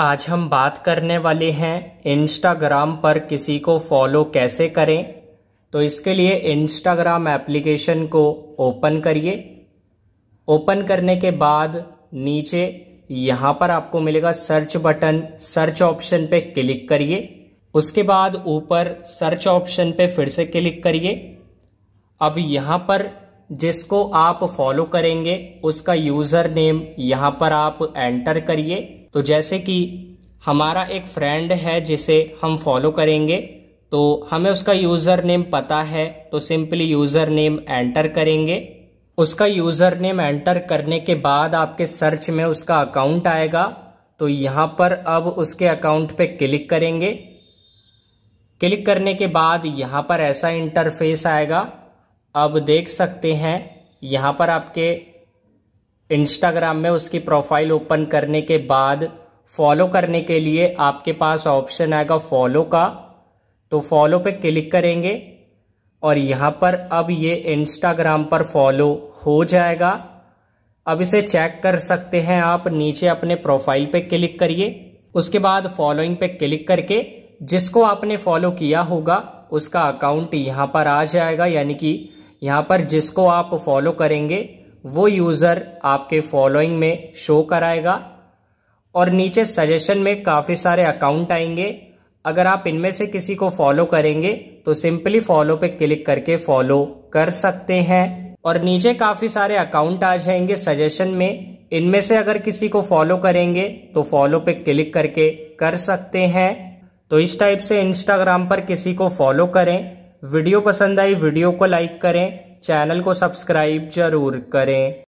आज हम बात करने वाले हैं इंस्टाग्राम पर किसी को फॉलो कैसे करें तो इसके लिए इंस्टाग्राम एप्लीकेशन को ओपन करिए ओपन करने के बाद नीचे यहाँ पर आपको मिलेगा सर्च बटन सर्च ऑप्शन पे क्लिक करिए उसके बाद ऊपर सर्च ऑप्शन पे फिर से क्लिक करिए अब यहाँ पर जिसको आप फॉलो करेंगे उसका यूज़र नेम यहाँ पर आप एंटर करिए तो जैसे कि हमारा एक फ्रेंड है जिसे हम फॉलो करेंगे तो हमें उसका यूज़र नेम पता है तो सिंपली यूज़र नेम एंटर करेंगे उसका यूज़र नेम एंटर करने के बाद आपके सर्च में उसका अकाउंट आएगा तो यहाँ पर अब उसके अकाउंट पे क्लिक करेंगे क्लिक करने के बाद यहाँ पर ऐसा इंटरफेस आएगा अब देख सकते हैं यहाँ पर आपके इंस्टाग्राम में उसकी प्रोफाइल ओपन करने के बाद फॉलो करने के लिए आपके पास ऑप्शन आएगा फॉलो का तो फॉलो पे क्लिक करेंगे और यहाँ पर अब ये इंस्टाग्राम पर फॉलो हो जाएगा अब इसे चेक कर सकते हैं आप नीचे अपने प्रोफाइल पे क्लिक करिए उसके बाद फॉलोइंग पे क्लिक करके जिसको आपने फॉलो किया होगा उसका अकाउंट यहाँ पर आ जाएगा यानी कि यहाँ पर जिसको आप फॉलो करेंगे वो यूज़र आपके फॉलोइंग में शो कराएगा और नीचे सजेशन में काफ़ी सारे अकाउंट आएंगे अगर आप इनमें से किसी को फॉलो करेंगे तो सिंपली फॉलो पे क्लिक करके फॉलो कर सकते हैं और नीचे काफ़ी सारे अकाउंट आ जाएंगे सजेशन में इनमें से अगर किसी को फॉलो करेंगे तो फॉलो पे क्लिक करके कर सकते हैं तो इस टाइप से इंस्टाग्राम पर किसी को फॉलो करें वीडियो पसंद आई वीडियो को लाइक करें चैनल को सब्सक्राइब जरूर करें